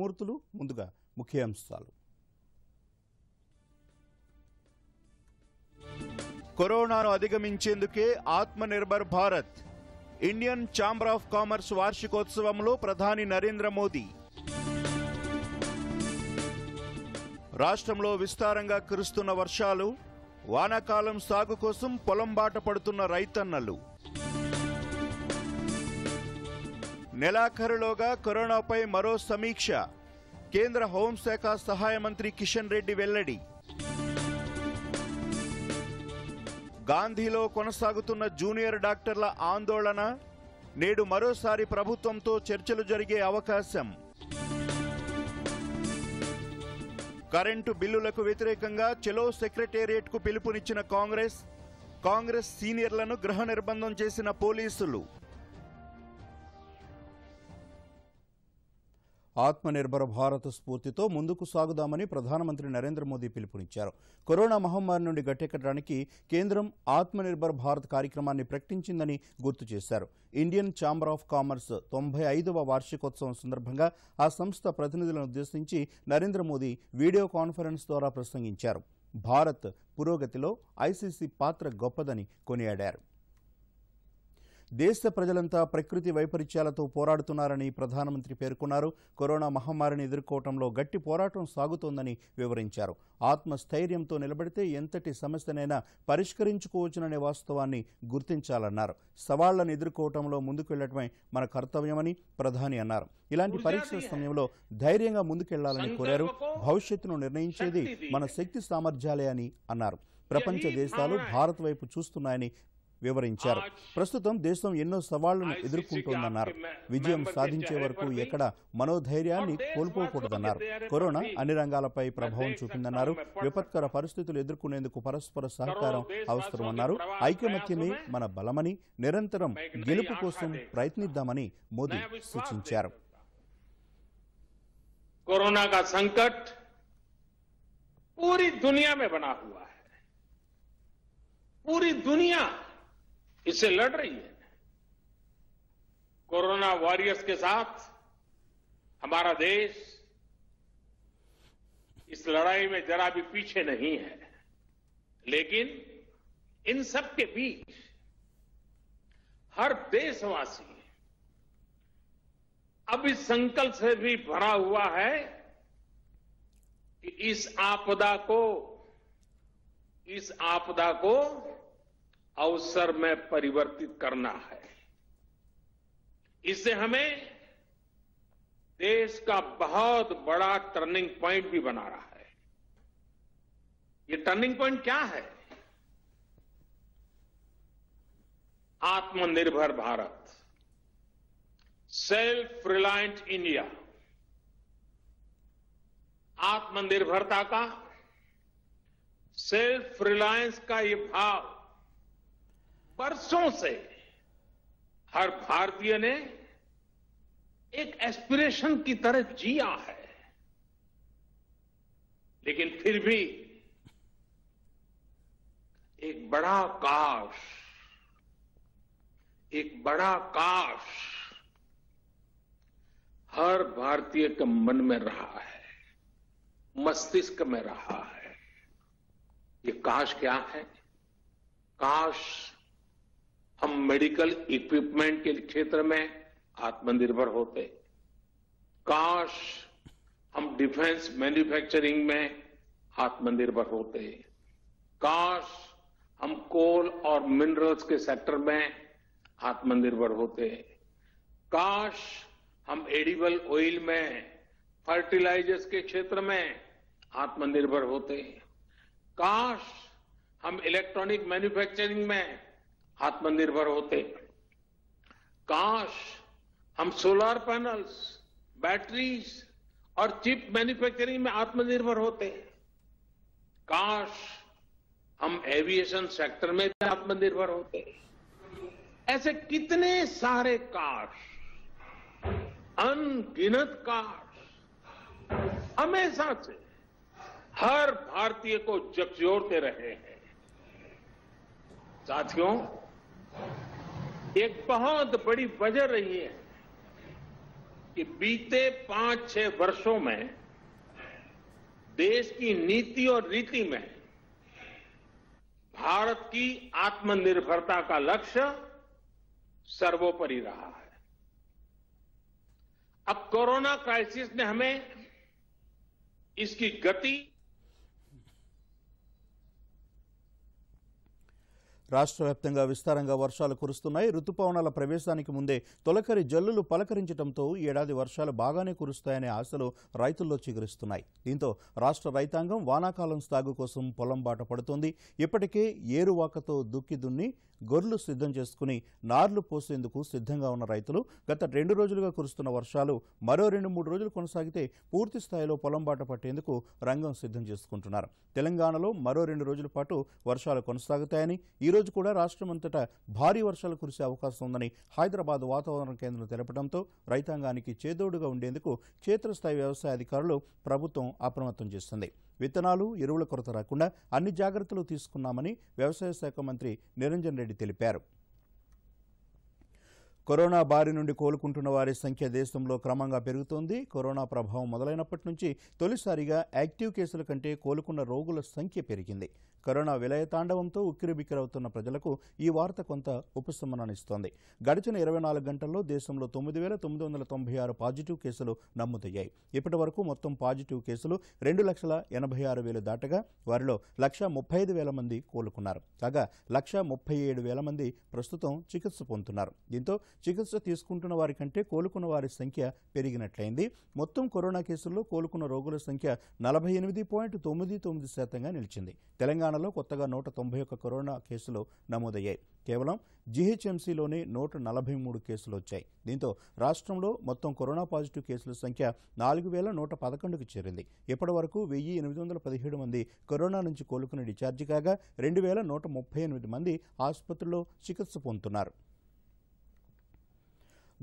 మూర్తులు ముందుగా ముఖ్యాంశాలు కరోనాను అధిగమించేందుకే Atmanirbhar Bharat Indian Chamber of Commerce వార్షికోత్సవంలో ప్రధాని నరేంద్ర మోదీ రాష్ట్రంలో విస్తారంగా కురుస్తున్న వర్షాలు వానాకాలం సాగు కోసం పొలం బాట పడుతున్న రైతన్నలు నెలాఖరులోగా కరోనాపై మరో సమీక్ష కేంద్ర హోంశాఖ సహాయ మంత్రి కిషన్ రెడ్డి వెల్లడి గాంధీలో కొనసాగుతున్న జూనియర్ డాక్టర్ల ఆందోళన నేడు మరోసారి ప్రభుత్వంతో చర్చలు జరిగే అవకాశం కరెంటు బిల్లులకు వ్యతిరేకంగా చెలో సెక్రటేరియట్కు పిలుపునిచ్చిన కాంగ్రెస్ కాంగ్రెస్ సీనియర్లను గృహ నిర్బంధం చేసిన పోలీసులు ఆత్మనిర్భర భారత్ స్ఫూర్తితో ముందుకు సాగుదామని ప్రధానమంత్రి నరేంద్ర మోదీ పిలుపునిచ్చారు కరోనా మహమ్మారి నుండి గట్టెక్కడానికి కేంద్రం ఆత్మనిర్భర్ భారత్ కార్యక్రమాన్ని ప్రకటించిందని గుర్తు చేశారు ఇండియన్ ఛాంబర్ ఆఫ్ కామర్స్ తొంభై ఐదవ వార్షికోత్సవం సందర్భంగా ఆ సంస్థ ప్రతినిధులను ఉద్దేశించి నరేంద్ర మోదీ వీడియో కాన్ఫరెన్స్ ద్వారా ప్రసంగించారు భారత్ పురోగతిలో ఐసీసీ పాత్ర గొప్పదని కొనియాడారు దేశ ప్రజలంతా ప్రకృతి వైపరీత్యాలతో పోరాడుతున్నారని ప్రధానమంత్రి పేర్కొన్నారు కరోనా మహమ్మారిని ఎదుర్కోవడంలో గట్టి పోరాటం సాగుతోందని వివరించారు ఆత్మస్థైర్యంతో నిలబడితే ఎంతటి సమస్యనైనా పరిష్కరించుకోవచ్చుననే వాస్తవాన్ని గుర్తించాలన్నారు సవాళ్లను ఎదుర్కోవడంలో ముందుకెళ్లడమే మన కర్తవ్యమని ప్రధాని అన్నారు ఇలాంటి పరీక్షల సమయంలో ధైర్యంగా ముందుకెళ్లాలని కోరారు భవిష్యత్తును నిర్ణయించేది మన శక్తి సామర్థ్యాలే అని అన్నారు ప్రపంచ దేశాలు భారత్ వైపు చూస్తున్నాయని వివరించారు ప్రస్తుతం దేశం ఎన్నో సవాళ్లను ఎదుర్కొంటోందన్నారు విజయం సాధించే వరకు ఎక్కడ మనోధైర్యాన్ని కోల్పోకూడదన్నారు కరోనా అన్ని రంగాలపై ప్రభావం చూపిందన్నారు విపత్కర పరిస్థితులు ఎదుర్కొనేందుకు పరస్పర సహకారం అవసరమన్నారు ఐకమత్యమే మన బలమని నిరంతరం గెలుపు కోసం ప్రయత్నిద్దామని మోదీ సూచించారు कोरोना का संकट पूरी दुनिया में बना हुआ है पूरी दुनिया इससे लड़ रही है कोरोना वॉरियर्स के साथ हमारा देश इस लड़ाई में जरा भी पीछे नहीं है लेकिन इन सब के बीच हर देशवासी अब इस संकल्प से भी भरा हुआ है कि इस आपदा को इस आपदा को अवसर में परिवर्तित करना है इससे हमें देश का बहुत बड़ा टर्निंग प्वाइंट भी बना रहा है ये टर्निंग प्वाइंट क्या है आत्मनिर्भर भारत सेल्फ रिलायंट इंडिया आत्मनिर्भरता का सेल्फ रिलायंस का ये भाव बरसों से हर भारतीय ने एक एस्पिरेशन की तरह जिया है लेकिन फिर भी एक बड़ा काश एक बड़ा काश हर भारतीय के मन में रहा है मस्तिष्क में रहा है ये काश क्या है काश हम मेडिकल इक्विपमेंट के क्षेत्र में आत्मनिर्भर होते काश हम डिफेंस मैन्युफैक्चरिंग में आत्मनिर्भर होते काश हम कोल और मिनरल्स के सेक्टर में आत्मनिर्भर होते काश हम एडिबल ऑयल में फर्टिलाइजर्स के क्षेत्र में आत्मनिर्भर होते काश हम इलेक्ट्रॉनिक मैन्युफैक्चरिंग में आत्मनिर्भर होते काश हम सोलर पैनल्स बैटरीज और चिप मैन्युफैक्चरिंग में आत्मनिर्भर होते काश हम एविएशन सेक्टर में भी आत्मनिर्भर होते ऐसे कितने सारे काश अनगिनत काश हमेशा से हर भारतीय को जकजोरते रहे हैं साथियों एक बहुत बड़ी वजह रही है कि बीते पांच छह वर्षों में देश की नीति और रीति में भारत की आत्मनिर्भरता का लक्ष्य सर्वोपरि रहा है अब कोरोना क्राइसिस ने हमें इसकी गति రాష్ట్ర వ్యాప్తంగా విస్తారంగా వర్షాలు కురుస్తున్నాయి రుతుపవనాల ప్రవేశానికి ముందే తొలకరి జల్లులు పలకరించడంతో ఏడాది వర్షాలు బాగానే కురుస్తాయనే ఆశలు రైతుల్లో చిగురిస్తున్నాయి దీంతో రాష్ట్ర రైతాంగం వానాకాలం సాగు కోసం పొలం బాట పడుతోంది ఇప్పటికే ఏరువాకతో దుక్కి దున్ని గొర్రెలు సిద్ధం చేసుకుని నార్లు పోసేందుకు సిద్ధంగా ఉన్న రైతులు గత రెండు రోజులుగా కురుస్తున్న వర్షాలు మరో రెండు మూడు రోజులు కొనసాగితే పూర్తి స్థాయిలో పొలం బాట పట్టేందుకు రంగం సిద్ధం చేసుకుంటున్నారు తెలంగాణలో మరో రెండు రోజుల పాటు వర్షాలు కొనసాగుతాయని ఈరోజు రోజు కూడా రాష్ట్రం అంతటా భారీ వర్షాలు కురిసే అవకాశం ఉందని హైదరాబాద్ వాతావరణ కేంద్రం తెలపడంతో రైతాంగానికి చేదోడుగా ఉండేందుకు క్షేత్రస్థాయి వ్యవసాయ అధికారులు ప్రభుత్వం అప్రమత్తం చేస్తుంది విత్తనాలు ఎరువుల కొరత రాకుండా అన్ని జాగ్రత్తలు తీసుకున్నామని వ్యవసాయ శాఖ మంత్రి నిరంజన్ రెడ్డి తెలిపారు కరోనా బారి నుండి కోలుకుంటున్న వారి సంఖ్య దేశంలో క్రమంగా పెరుగుతోంది కరోనా ప్రభావం మొదలైనప్పటి నుంచి తొలిసారిగా యాక్టివ్ కేసుల కంటే కోలుకున్న రోగుల సంఖ్య పెరిగింది కరోనా విలయతాండవంతో ఉక్కిరిబిక్కిరవుతున్న ప్రజలకు ఈ వార్త కొంత ఉపశమనాన్నిస్తోంది గడిచిన ఇరవై నాలుగు గంటల్లో దేశంలో తొమ్మిది వేల తొమ్మిది వందల తొంభై ఆరు పాజిటివ్ కేసులు నమోదయ్యాయి ఇప్పటి వరకు మొత్తం పాజిటివ్ కేసులు రెండు లక్షల ఎనభై ఆరు వేలు దాటగా వారిలో లక్ష ముప్పై ఐదు వేల మంది కోలుకున్నారు కాగా లక్ష ముప్పై ఏడు వేల మంది ప్రస్తుతం చికిత్స పొందుతున్నారు దీంతో చికిత్స తీసుకుంటున్న వారి కంటే కోలుకున్న వారి సంఖ్య పెరిగినట్లయింది మొత్తం కరోనా కేసుల్లో కోలుకున్న రోగుల సంఖ్య నలభై ఎనిమిది పాయింట్ తొమ్మిది తొమ్మిది శాతంగా నిలిచింది తెలంగాణ తెలంగాణలో కొత్తగా నూట తొంభై ఒక్క కరోనా కేసులు నమోదయ్యాయి కేవలం జీహెచ్ఎంసీలోనే నూట నలభై మూడు కేసులు వచ్చాయి దీంతో రాష్ట్రంలో మొత్తం కరోనా పాజిటివ్ కేసుల సంఖ్య నాలుగు వేల నూట పదకొండుకు చేరింది ఇప్పటి వరకు వెయ్యి ఎనిమిది వందల పదిహేడు మంది కరోనా నుంచి కోలుకుని డిశ్చార్జి కాగా రెండు వేల నూట ముప్పై ఎనిమిది మంది ఆసుపత్రిలో చికిత్స పొందుతున్నారు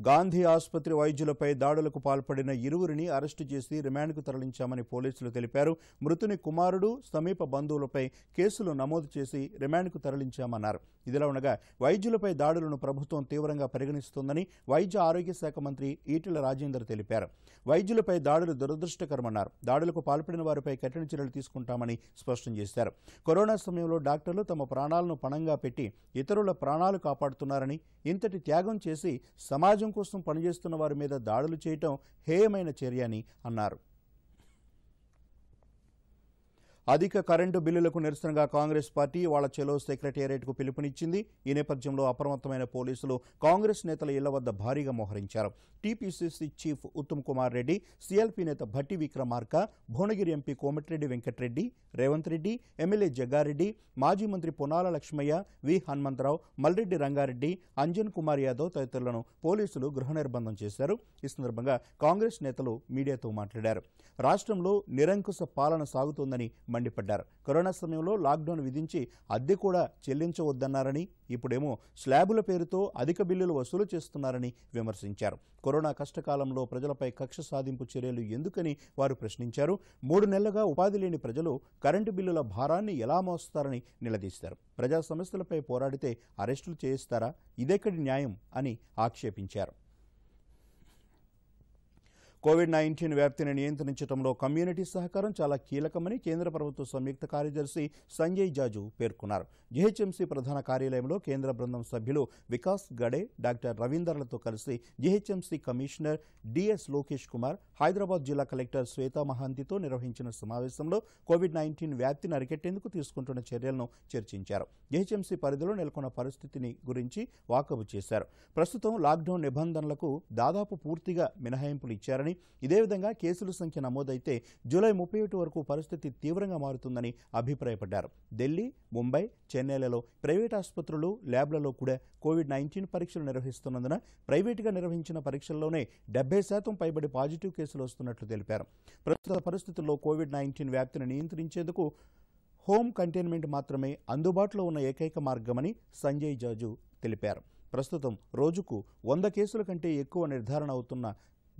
గాంధీ ఆసుపత్రి వైద్యులపై దాడులకు పాల్పడిన ఇరువురిని అరెస్టు చేసి రిమాండ్కు తరలించామని పోలీసులు తెలిపారు మృతుని కుమారుడు సమీప బంధువులపై కేసులు నమోదు చేసి రిమాండ్కు తరలించామన్నారు ఇదిలా ఉండగా వైద్యులపై దాడులను ప్రభుత్వం తీవ్రంగా పరిగణిస్తోందని వైద్య ఆరోగ్య శాఖ మంత్రి ఈటెల రాజేందర్ తెలిపారు వైద్యులపై దాడులు దురదృష్టకరమన్నారు దాడులకు పాల్పడిన వారిపై కఠిన చర్యలు తీసుకుంటామని స్పష్టం చేశారు కరోనా సమయంలో డాక్టర్లు తమ ప్రాణాలను పణంగా పెట్టి ఇతరుల ప్రాణాలు కాపాడుతున్నారని ఇంతటి త్యాగం చేసి సమాజం కోసం పనిచేస్తున్న వారి మీద దాడులు చేయటం హేయమైన చర్య అని అన్నారు అధిక కరెంటు బిల్లులకు నిరసనగా కాంగ్రెస్ పార్టీ వాళ్ల చెలో కు పిలుపునిచ్చింది ఈ నేపథ్యంలో అప్రమత్తమైన పోలీసులు కాంగ్రెస్ నేతల ఇళ్ల వద్ద భారీగా మోహరించారు TPCC chief Uttam Kumar Reddy CLP నేత భట్టి విక్రమార్క భువనగిరి ఎంపీ కోమటిరెడ్డి వెంకటరెడ్డి రేవంత్ రెడ్డి ఎమ్మెల్యే జగ్గారెడ్డి మాజీ మంత్రి పొనాల లక్ష్మయ్య వి హనుమంతరావు మల్రెడ్డి రంగారెడ్డి అంజన్ కుమార్ యాదవ్ తదితరులను పోలీసులు గృహ నిర్బంధం చేశారు ఈ సందర్భంగా కాంగ్రెస్ నేతలు మీడియాతో మాట్లాడారు రాష్ట్రంలో నిరంకుశ పాలన సాగుతోందని మండిపడ్డారు కరోనా సమయంలో లాక్డౌన్ విధించి అద్దె కూడా చెల్లించవద్దన్నారని ఇప్పుడేమో స్లాబుల పేరుతో అధిక బిల్లులు వసూలు చేస్తున్నారని విమర్శించారు కరోనా కష్టకాలంలో ప్రజలపై కక్ష సాధింపు చర్యలు ఎందుకని వారు ప్రశ్నించారు మూడు నెలలుగా ఉపాధి లేని ప్రజలు కరెంటు బిల్లుల భారాన్ని ఎలా మోస్తారని నిలదీశారు ప్రజా సమస్యలపై పోరాడితే అరెస్టులు చేయిస్తారా ఇదెక్కడి న్యాయం అని ఆక్షేపించారు కోవిడ్ నైన్టీన్ వ్యాప్తిని నియంత్రించడంలో కమ్యూనిటీ సహకారం చాలా కీలకమని కేంద్ర ప్రభుత్వ సంయుక్త కార్యదర్శి సంజయ్ జాజు పేర్కొన్నారు జీహెచ్ఎంసీ ప్రధాన కార్యాలయంలో కేంద్ర బృందం సభ్యులు వికాస్ గడే డాక్టర్ రవీందర్లతో కలిసి GHMC commissioner DS Lokesh Kumar Hyderabad జిల్లా కలెక్టర్ శ్వేతా మహాంతితో నిర్వహించిన సమావేశంలో కోవిడ్ నైన్టీన్ వ్యాప్తిని అరికెట్టేందుకు తీసుకుంటున్న చర్యలను చర్చించారు జీహెచ్ఎంసీ పరిధిలో నెలకొన్న పరిస్థితిని గురించి వాకబు చేశారు ప్రస్తుతం లాక్డౌన్ నిబంధనలకు దాదాపు పూర్తిగా మినహాయింపులు ఇచ్చారని ఇదేవిధంగా కేసుల సంఖ్య నమోదైతే జూలై ముప్పై ఒకటి వరకు పరిస్థితి తీవ్రంగా మారుతుందని అభిప్రాయపడ్డారు ఢిల్లీ ముంబై చెన్నైలలో ప్రైవేట్ ఆసుపత్రులు ల్యాబ్లలో కూడా కోవిడ్ నైన్టీన్ పరీక్షలు నిర్వహిస్తున్నందున ప్రైవేటుగా నిర్వహించిన పరీక్షల్లోనే డెబ్బై శాతం పైబడి పాజిటివ్ కేసులు వస్తున్నట్లు తెలిపారు ప్రస్తుత పరిస్థితుల్లో కోవిడ్ నైన్టీన్ వ్యాప్తిని నియంత్రించేందుకు హోమ్ కంటైన్మెంట్ మాత్రమే అందుబాటులో ఉన్న ఏకైక మార్గమని సంజయ్ జాజు తెలిపారు ప్రస్తుతం రోజుకు వంద కేసుల కంటే ఎక్కువ నిర్ధారణ అవుతున్న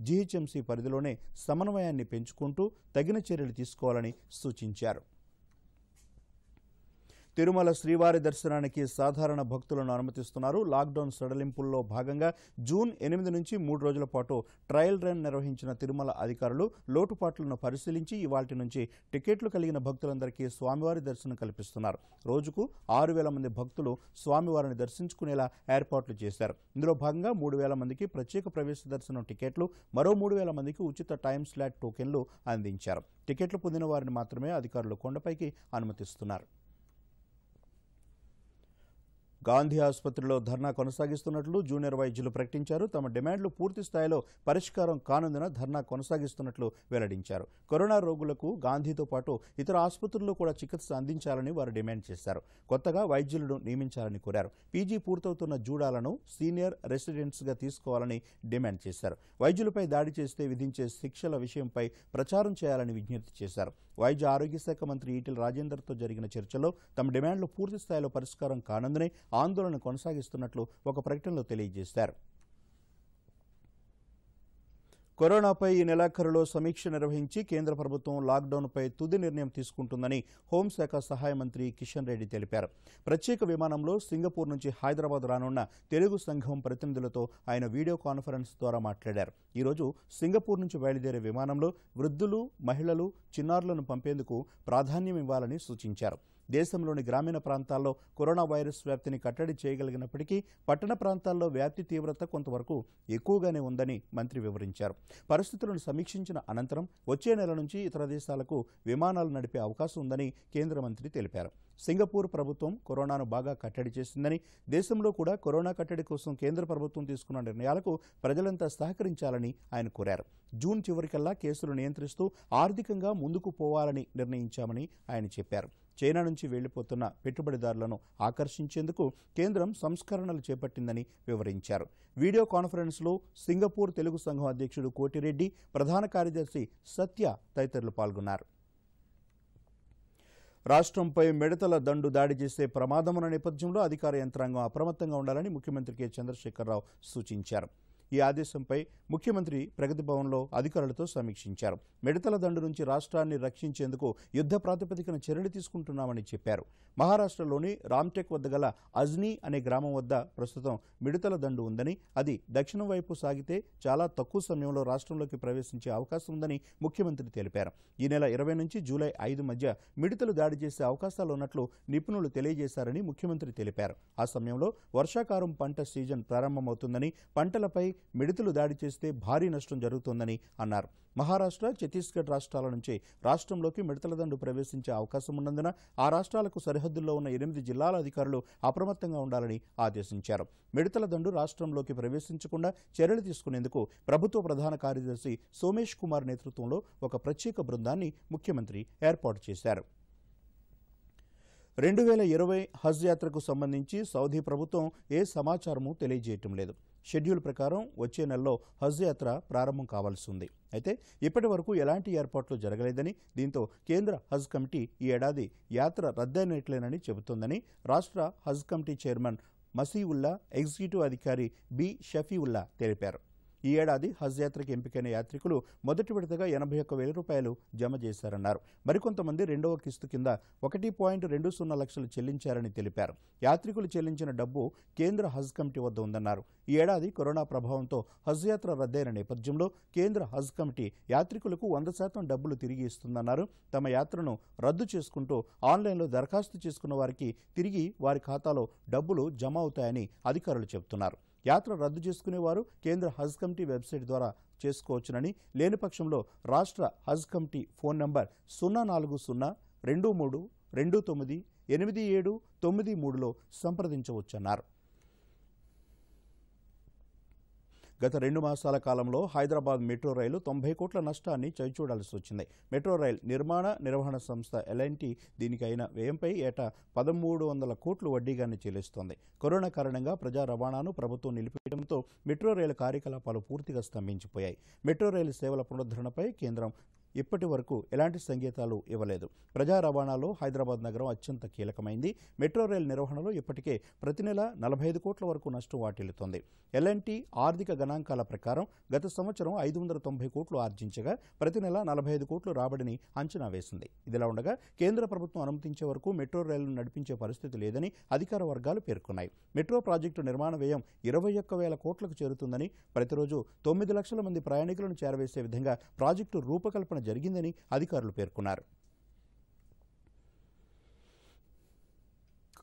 జీహెచ్ఎంసీ పరిధిలోనే సమన్వయాన్ని పెంచుకుంటూ తగిన చర్యలు తీసుకోవాలని సూచించారు తిరుమల శ్రీవారి దర్శనానికి సాధారణ భక్తులను అనుమతిస్తున్నారు లాక్డౌన్ సడలింపుల్లో భాగంగా జూన్ ఎనిమిది నుంచి మూడు రోజుల పాటు ట్రయల్ రన్ నిర్వహించిన తిరుమల అధికారులు లోటుపాట్లను పరిశీలించి ఇవాటి నుంచి టికెట్లు కలిగిన భక్తులందరికీ స్వామివారి దర్శనం కల్పిస్తున్నారు రోజుకు ఆరు వేల మంది భక్తులు స్వామివారిని దర్శించుకునేలా ఏర్పాట్లు చేశారు ఇందులో భాగంగా మూడు వేల మందికి ప్రత్యేక ప్రవేశ దర్శనం టికెట్లు మరో మూడు వేల మందికి ఉచిత టైం స్లాట్ టోకెన్లు అందించారు టికెట్లు పొందిన వారిని మాత్రమే అధికారులు కొండపైకి అనుమతిస్తున్నారు గాంధీ ఆసుపత్రిలో ధర్నా కొనసాగిస్తున్నట్లు జూనియర్ వైద్యులు ప్రకటించారు తమ డిమాండ్లు పూర్తి స్థాయిలో పరిష్కారం కానందున ధర్నా కొనసాగిస్తున్నట్లు వెల్లడించారు కరోనా రోగులకు గాంధీతో పాటు ఇతర ఆసుపత్రుల్లో కూడా చికిత్స అందించాలని వారు డిమాండ్ చేశారు కొత్తగా వైద్యులను నియమించాలని కోరారు పీజీ పూర్తవుతున్న జూడాలను సీనియర్ రెసిడెంట్స్గా తీసుకోవాలని డిమాండ్ చేశారు వైద్యులపై దాడి చేస్తే విధించే శిక్షల విషయంపై ప్రచారం చేయాలని విజ్ఞప్తి చేశారు వైద్య ఆరోగ్య శాఖ మంత్రి ఈటెల రాజేందర్తో జరిగిన చర్చలో తమ డిమాండ్లు పూర్తి స్థాయిలో పరిష్కారం కానందునే ఆందోళన కొనసాగిస్తున్నట్లు ఒక ప్రకటనలో తెలియజేశారు కరోనాపై ఈ నెలాఖరులో సమీక్ష నిర్వహించి కేంద్ర ప్రభుత్వం లాక్డౌన్పై తుది నిర్ణయం తీసుకుంటుందని హోంశాఖ సహాయ మంత్రి కిషన్ రెడ్డి తెలిపారు ప్రత్యేక విమానంలో సింగపూర్ నుంచి హైదరాబాద్ రానున్న తెలుగు సంఘం ప్రతినిధులతో ఆయన వీడియో కాన్ఫరెన్స్ ద్వారా మాట్లాడారు ఈరోజు సింగపూర్ నుంచి బయలుదేరే విమానంలో వృద్ధులు మహిళలు చిన్నారులను పంపేందుకు ప్రాధాన్యం ఇవ్వాలని సూచించారు దేశంలోని గ్రామీణ ప్రాంతాల్లో కరోనా వైరస్ వ్యాప్తిని కట్టడి చేయగలిగినప్పటికీ పట్టణ ప్రాంతాల్లో వ్యాప్తి తీవ్రత కొంతవరకు ఎక్కువగానే ఉందని మంత్రి వివరించారు పరిస్థితులను సమీక్షించిన అనంతరం వచ్చే నెల నుంచి ఇతర దేశాలకు విమానాలు నడిపే అవకాశం ఉందని కేంద్ర మంత్రి తెలిపారు సింగపూర్ ప్రభుత్వం కరోనాను బాగా కట్టడి చేసిందని దేశంలో కూడా కరోనా కట్టడి కోసం కేంద్ర ప్రభుత్వం తీసుకున్న నిర్ణయాలకు ప్రజలంతా సహకరించాలని ఆయన కోరారు జూన్ చివరికల్లా కేసులు నియంత్రిస్తూ ఆర్థికంగా ముందుకు పోవాలని నిర్ణయించామని ఆయన చెప్పారు చైనా నుంచి వెళ్లిపోతున్న పెట్టుబడిదారులను ఆకర్షించేందుకు కేంద్రం సంస్కరణలు చేపట్టిందని వివరించారు వీడియో కాన్ఫరెన్స్లో సింగపూర్ తెలుగు సంఘం అధ్యక్షుడు కోటిరెడ్డి ప్రధాన కార్యదర్శి సత్య తదితరులు పాల్గొన్నారు రాష్ట్రంపై మిడతల దండు దాడి చేసే ప్రమాదం ఉన్న నేపథ్యంలో అధికార యంత్రాంగం అప్రమత్తంగా ఉండాలని ముఖ్యమంత్రి కె చంద్రశేఖరరావు సూచించారు ఈ ఆదేశంపై ముఖ్యమంత్రి ప్రగతి భవన్లో అధికారులతో సమీక్షించారు మిడతల దండు నుంచి రాష్ట్రాన్ని రక్షించేందుకు యుద్ధ ప్రాతిపదికన చర్యలు తీసుకుంటున్నామని చెప్పారు మహారాష్ట్రలోని రామ్టెక్ వద్ద గల అజ్నీ అనే గ్రామం వద్ద ప్రస్తుతం మిడతల దండు ఉందని అది దక్షిణం వైపు సాగితే చాలా తక్కువ సమయంలో రాష్ట్రంలోకి ప్రవేశించే అవకాశం ఉందని ముఖ్యమంత్రి తెలిపారు ఈ నెల ఇరవై నుంచి జూలై ఐదు మధ్య మిడతలు దాడి చేసే అవకాశాలు ఉన్నట్లు నిపుణులు తెలియజేశారని ముఖ్యమంత్రి తెలిపారు ఆ సమయంలో వర్షాకాలం పంట సీజన్ ప్రారంభమవుతుందని పంటలపై మిడతలు దాడి చేస్తే భారీ నష్టం జరుగుతోందని అన్నారు మహారాష్ట్ర ఛత్తీస్గఢ్ రాష్ట్రాల నుంచి రాష్ట్రంలోకి మిడతల దండు ప్రవేశించే అవకాశం ఉన్నందున ఆ రాష్ట్రాలకు సరిహద్దుల్లో ఉన్న ఎనిమిది జిల్లాల అధికారులు అప్రమత్తంగా ఉండాలని ఆదేశించారు మిడతల దండు రాష్ట్రంలోకి ప్రవేశించకుండా చర్యలు తీసుకునేందుకు ప్రభుత్వ ప్రధాన కార్యదర్శి సోమేష్ కుమార్ నేతృత్వంలో ఒక ప్రత్యేక బృందాన్ని ముఖ్యమంత్రి ఏర్పాటు చేశారు రెండు వేల ఇరవై హజ్ యాత్రకు సంబంధించి సౌదీ ప్రభుత్వం ఏ సమాచారమూ తెలియజేయటం లేదు షెడ్యూల్ ప్రకారం వచ్చే నెలలో హజ్ యాత్ర ప్రారంభం కావాల్సి ఉంది అయితే ఇప్పటి వరకు ఎలాంటి ఏర్పాట్లు జరగలేదని దీంతో కేంద్ర హజ్ కమిటీ ఈ ఏడాది యాత్ర రద్దయినట్లేనని చెబుతోందని రాష్ట్ర హజ్ కమిటీ చైర్మన్ మసీవుల్లా ఎగ్జిక్యూటివ్ అధికారి బి షఫీవుల్లా తెలిపారు ఈ ఏడాది హజ్ యాత్రకు ఎంపికైన యాత్రికులు మొదటి విడతగా ఎనభై ఒక్క వేల రూపాయలు జమ చేశారన్నారు మరికొంతమంది రెండవ కిస్తు కింద ఒకటి పాయింట్ రెండు సున్నా లక్షలు చెల్లించారని తెలిపారు యాత్రికులు చెల్లించిన డబ్బు కేంద్ర హజ్ కమిటీ వద్ద ఉందన్నారు ఈ ఏడాది కరోనా ప్రభావంతో హజ్ యాత్ర రద్దయిన నేపథ్యంలో కేంద్ర హజ్ కమిటీ యాత్రికులకు వంద శాతం డబ్బులు తిరిగి ఇస్తుందన్నారు తమ యాత్రను రద్దు చేసుకుంటూ ఆన్లైన్లో దరఖాస్తు చేసుకున్న వారికి తిరిగి వారి ఖాతాలో డబ్బులు జమ అవుతాయని అధికారులు చెబుతున్నారు యాత్ర రద్దు చేసుకునేవారు కేంద్ర హజ్ కమిటీ వెబ్సైట్ ద్వారా చేసుకోవచ్చునని లేని పక్షంలో రాష్ట్ర హజ్ కమిటీ ఫోన్ నంబర్ సున్నా నాలుగు సున్నా రెండు మూడు రెండు తొమ్మిది ఎనిమిది ఏడు తొమ్మిది మూడులో సంప్రదించవచ్చన్నారు గత రెండు మాసాల కాలంలో హైదరాబాద్ మెట్రో రైలు తొంభై కోట్ల నష్టాన్ని చవిచూడాల్సి వచ్చింది మెట్రో రైల్ నిర్మాణ నిర్వహణ సంస్థ ఎల్ఎన్టీ దీనికి అయిన వ్యయంపై ఏటా పదమూడు వందల కోట్లు వడ్డీగానే చెల్లిస్తోంది కరోనా కారణంగా ప్రజా రవాణాను ప్రభుత్వం నిలిపేయడంతో మెట్రో రైలు కార్యకలాపాలు పూర్తిగా స్తంభించిపోయాయి మెట్రో రైలు సేవల పునరుద్ధరణపై కేంద్రం ఇప్పటి వరకు ఎలాంటి సంకేతాలు ఇవ్వలేదు ప్రజా రవాణాలో హైదరాబాద్ నగరం అత్యంత కీలకమైంది మెట్రో రైల్ నిర్వహణలో ఇప్పటికే ప్రతి నెల నలభై ఐదు కోట్ల వరకు నష్టం వాటిల్లుతోంది ఎల్ఎన్టీ ఆర్థిక గణాంకాల ప్రకారం గత సంవత్సరం ఐదు వందల తొంభై కోట్లు ఆర్జించగా ప్రతి నెల నలభై ఐదు కోట్లు రాబడిని అంచనా వేసింది ఇదిలా ఉండగా కేంద్ర ప్రభుత్వం అనుమతించే వరకు మెట్రో రైళ్లను నడిపించే పరిస్థితి లేదని అధికార వర్గాలు పేర్కొన్నాయి మెట్రో ప్రాజెక్టు నిర్మాణ వ్యయం ఇరవై ఒక్క వేల కోట్లకు చేరుతుందని ప్రతిరోజు తొమ్మిది లక్షల మంది ప్రయాణికులను చేరవేసే విధంగా ప్రాజెక్టు రూపకల్పన జరిగిందని అధికారులు పేర్కొన్నారు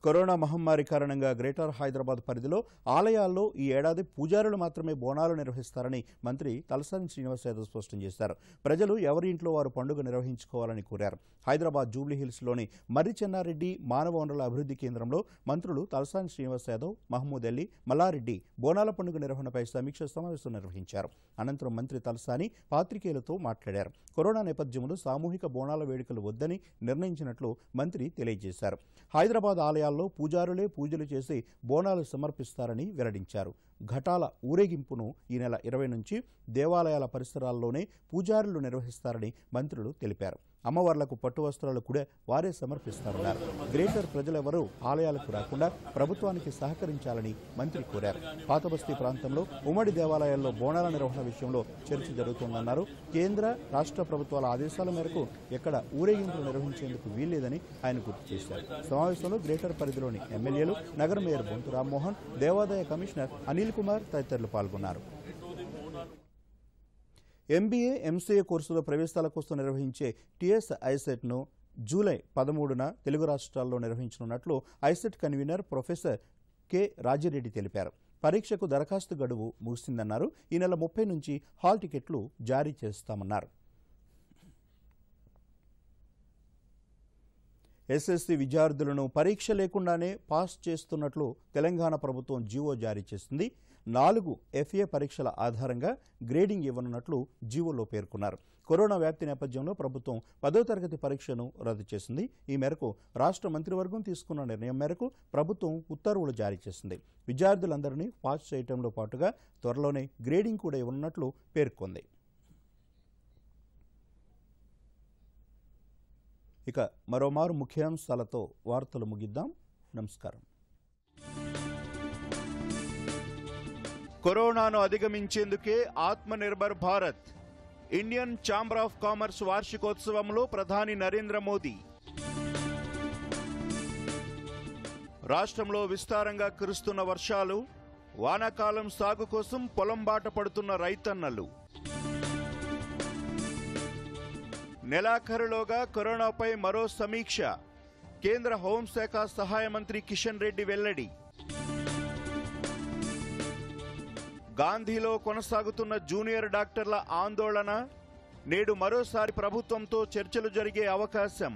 కరోనా మహమ్మారి కారణంగా గ్రేటర్ హైదరాబాద్ పరిధిలో ఆలయాల్లో ఈ ఏడాది పూజారులు మాత్రమే బోనాలు నిర్వహిస్తారని మంత్రి తలసాని శ్రీనివాస్ యాదవ్ స్పష్టం చేశారు ప్రజలు ఎవరి ఇంట్లో వారు పండుగ నిర్వహించుకోవాలని కోరారు హైదరాబాద్ జూబ్లీహిల్స్లోని మర్రి చెన్నారెడ్డి మానవ వనరుల అభివృద్ధి కేంద్రంలో మంత్రులు తలసాని శ్రీనివాస్ యాదవ్ మహమూద్ మల్లారెడ్డి బోనాల పండుగ నిర్వహణపై సమీక్ష సమావేశం నిర్వహించారు అనంతరం మంత్రి తలసాని పాత్రికేయులతో మాట్లాడారు కరోనా నేపథ్యంలో సామూహిక బోనాల వేడుకలు వద్దని నిర్ణయించినట్లు మంత్రి తెలియజేశారు హైదరాబాద్ ఆలయాల్లో ఘటాల్లో పూజారులే పూజలు చేసి బోనాలు సమర్పిస్తారని వెల్లడించారు ఘటాల ఊరేగింపును ఈ నెల ఇరవై నుంచి దేవాలయాల పరిసరాల్లోనే పూజారులు నిర్వహిస్తారని మంత్రులు తెలిపారు అమ్మవార్లకు పట్టు వస్త్రాలు కూడా వారే సమర్పిస్తారన్నారు గ్రేటర్ ప్రజలెవరూ ఆలయాలకు రాకుండా ప్రభుత్వానికి సహకరించాలని మంత్రి కోరారు పాతబస్తీ ప్రాంతంలో ఉమ్మడి దేవాలయాల్లో బోనాల నిర్వహణ విషయంలో చర్చ జరుగుతోందన్నారు కేంద్ర రాష్ట్ర ప్రభుత్వాల ఆదేశాల మేరకు ఎక్కడ ఊరేగింపులు నిర్వహించేందుకు వీల్లేదని ఆయన గుర్తు చేశారు సమావేశంలో గ్రేటర్ పరిధిలోని ఎమ్మెల్యేలు నగర మేయర్ బొంతు రామ్మోహన్ దేవాదాయ కమిషనర్ అనిల్ కుమార్ తదితరులు పాల్గొన్నారు ఎంబీఏ ఎంసీఏ కోర్సులో ప్రవేశాల కోసం నిర్వహించే టీఎస్ ఐసెట్ను జూలై పదమూడున తెలుగు రాష్ట్రాల్లో నిర్వహించనున్నట్లు ICET convener professor K Rajireddy తెలిపారు పరీక్షకు దరఖాస్తు గడువు ముగిసిందన్నారు ఈ నెల ముప్పై నుంచి హాల్ టికెట్లు జారీ చేస్తామన్నారు ఎస్ఎస్సి విద్యార్థులను పరీక్ష లేకుండానే పాస్ చేస్తున్నట్లు తెలంగాణ ప్రభుత్వం జీవో జారీ చేసింది నాలుగు ఎఫ్ఏ పరీక్షల ఆధారంగా గ్రేడింగ్ ఇవ్వనున్నట్లు జీవోలో పేర్కొన్నారు కరోనా వ్యాప్తి నేపథ్యంలో ప్రభుత్వం పదో తరగతి పరీక్షను రద్దు చేసింది ఈ మేరకు రాష్ట్ర మంత్రివర్గం తీసుకున్న నిర్ణయం మేరకు ప్రభుత్వం ఉత్తర్వులు జారీ చేసింది విద్యార్థులందరినీ పాస్ చేయడంలో పాటుగా త్వరలోనే గ్రేడింగ్ కూడా ఇవ్వనున్నట్లు పేర్కొంది ఇక మరోమారు ముఖ్యాంశాలతో వార్తలు ముగిద్దాం నమస్కారం కరోనాను అధిగమించేందుకే Atmanirbhar Bharat Indian Chamber of Commerce వార్షికోత్సవంలో ప్రధాని నరేంద్ర మోదీ రాష్ట్రంలో విస్తారంగా కురుస్తున్న వర్షాలు వానాకాలం సాగు కోసం పొలం బాట పడుతున్న రైతన్నలు నెలాఖరులోగా కరోనాపై మరో సమీక్ష కేంద్ర హోంశాఖ సహాయ మంత్రి కిషన్ రెడ్డి వెల్లడి గాంధీలో కొనసాగుతున్న జూనియర్ డాక్టర్ల ఆందోళన నేడు మరోసారి ప్రభుత్వంతో చర్చలు జరిగే అవకాశం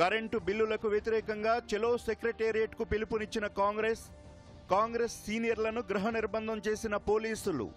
కరెంటు బిల్లులకు వ్యతిరేకంగా చెలో సెక్రటేరియట్కు పిలుపునిచ్చిన కాంగ్రెస్ కాంగ్రెస్ సీనియర్లను గృహ నిర్బంధం చేసిన పోలీసులు